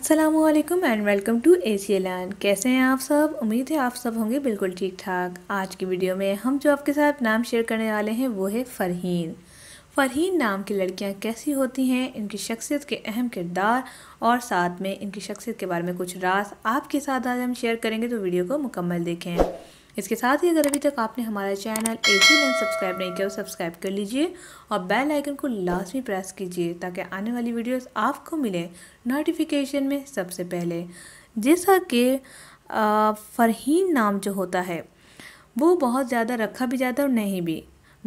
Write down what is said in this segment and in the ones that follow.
Aslam and welcome to A C कैसे हैं आप सब उम्मीद है आप सब होंगे बिल्कुल ठीक ठाक आज की वीडियो में हम जो आपके साथ नाम शेयर करने वाले हैं वो है फ़रहीन फ़रहीन नाम की लड़कियां कैसी होती हैं इनकी शख्सियत के अहम किरदार और साथ में इनकी शख्सियत के बारे में कुछ रास आपके साथ आज हम शेयर करेंगे तो वीडियो को मुकम्मल देखें इसके साथ ही अगर अभी तक आपने हमारा चैनल एक ही लाइन सब्सक्राइब नहीं किया सब्सक्राइब कर लीजिए और बेल आइकन को लास्ट में प्रेस कीजिए ताकि आने वाली वीडियोस आपको मिले नोटिफिकेशन में सबसे पहले जैसा कि फरहीन नाम जो होता है वो बहुत ज़्यादा रखा भी जाता है और नहीं भी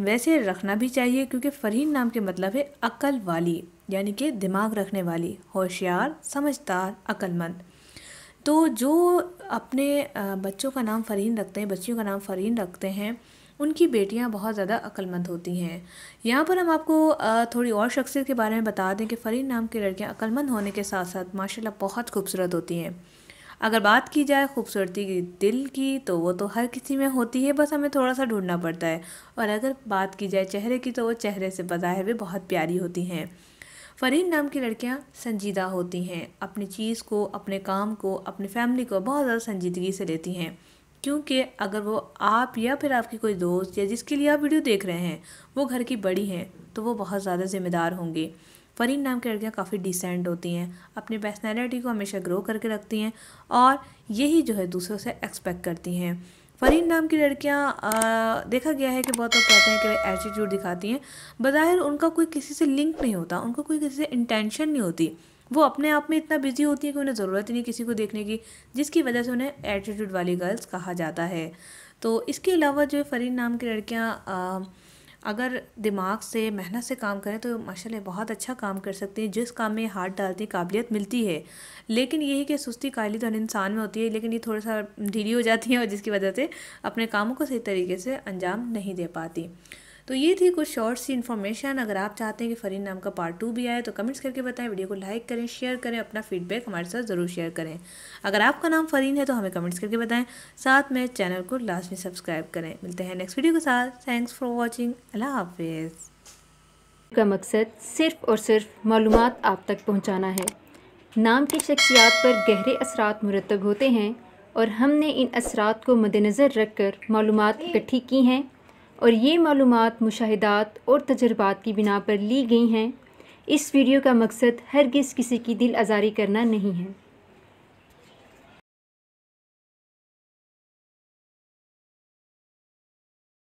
वैसे रखना भी चाहिए क्योंकि फरहीन नाम के मतलब है अकल वाली यानी कि दिमाग रखने वाली होशियार समझदार अक्लमंद तो जो अपने बच्चों का नाम फरीन रखते हैं बच्चियों का नाम फरीन रखते हैं उनकी बेटियां बहुत ज़्यादा अक्लमंद होती हैं यहाँ पर हम आपको थोड़ी और शख्सियत के बारे में बता दें कि फ़रीन नाम की लड़कियाँ अक्लमंद होने के साथ साथ माशाल्लाह बहुत खूबसूरत होती हैं अगर बात की जाए खूबसूरती की दिल की तो वो तो हर किसी में होती है बस हमें थोड़ा सा ढूंढना पड़ता है और अगर बात की जाए चेहरे की तो वो चेहरे से बज़ाहिर भी बहुत प्यारी होती हैं फ़रीन नाम की लड़कियाँ संजीदा होती हैं अपनी चीज़ को अपने काम को अपनी फैमिली को बहुत ज़्यादा संजीदगी से लेती हैं क्योंकि अगर वो आप या फिर आपकी कोई दोस्त या जिसके लिए आप वीडियो देख रहे हैं वो घर की बड़ी हैं तो वो बहुत ज़्यादा ज़िम्मेदार होंगी फरीन नाम की लड़कियाँ काफ़ी डिसेंट होती हैं अपनी पर्सनैलिटी को हमेशा ग्रो करके रखती हैं और यही जो है दूसरों से एक्सपेक्ट करती हैं फरीन नाम की लड़कियां देखा गया है कि बहुत लोग कहते हैं कि वे एटीट्यूड दिखाती हैं बज़ाहिर उनका कोई किसी से लिंक नहीं होता उनका कोई किसी से इंटेंशन नहीं होती वो अपने आप में इतना बिजी होती है कि उन्हें ज़रूरत ही नहीं किसी को देखने की जिसकी वजह से उन्हें एटीट्यूड वाली गर्ल्स कहा जाता है तो इसके अलावा जो फरीन नाम की लड़कियाँ अगर दिमाग से मेहनत से काम करें तो माशाल्लाह बहुत अच्छा काम कर सकते हैं जिस काम में हाथ डालते हैं काबिलियत मिलती है लेकिन यही कि सुस्ती काली तो हर इंसान में होती है लेकिन ये थोड़ा सा ढीली हो जाती है और जिसकी वजह से अपने कामों को सही तरीके से अंजाम नहीं दे पाती तो ये थी कुछ शॉर्ट सी इन्फॉर्मेशन अगर आप चाहते हैं कि फरीन नाम का पार्ट टू भी आए तो कमेंट्स करके बताएं वीडियो को लाइक करें शेयर करें अपना फीडबैक हमारे साथ ज़रूर शेयर करें अगर आपका नाम फरीन है तो हमें कमेंट्स करके बताएं साथ में चैनल को लास्ट में सब्सक्राइब करें मिलते हैं नेक्स्ट वीडियो के साथ थैंक्स फॉर वॉचिंग अल्लाह हाफिज़ का मकसद सिर्फ़ और सिर्फ मालूम आप तक पहुँचाना है नाम की शख्सियात पर गहरे असरात मुरतब होते हैं और हमने इन असरात को मद्दनज़र रख कर मालूम इकट्ठी की हैं और ये मालूम मुशाहदात और तजर्बात की बिना पर ली गई हैं इस वीडियो का मकसद हर किस किसी की दिल आज़ारी करना नहीं है